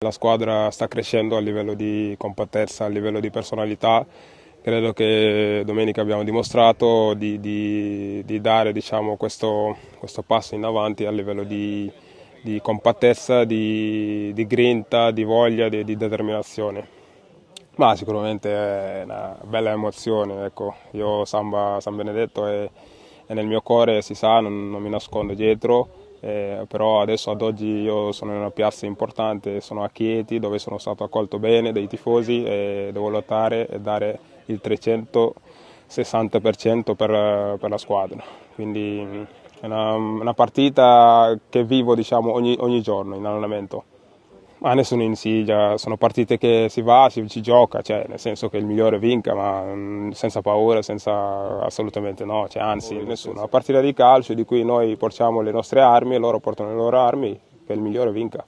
La squadra sta crescendo a livello di compattezza, a livello di personalità. Credo che domenica abbiamo dimostrato di, di, di dare diciamo, questo, questo, passo in avanti a livello di, di compattezza, di, grinta, di voglia, di, determinazione. Ma sicuramente è una bella emozione. Ecco. Io Samba San Benedetto è, è nel mio cuore, si sa, non, non mi nascondo dietro eh, però adesso ad oggi io sono in una piazza importante, sono a Chieti dove sono stato accolto bene dai tifosi e devo lottare e dare il 360% per, per la squadra. Quindi è una, una partita che vivo diciamo, ogni, ogni giorno in allenamento ma nessuno insidia, sono partite che si va, si, si gioca, cioè, nel senso che il migliore vinca, ma mm, senza paura, senza assolutamente no, cioè, anzi oh, nessuno. Una partita di calcio di cui noi portiamo le nostre armi e loro portano le loro armi, che il migliore vinca.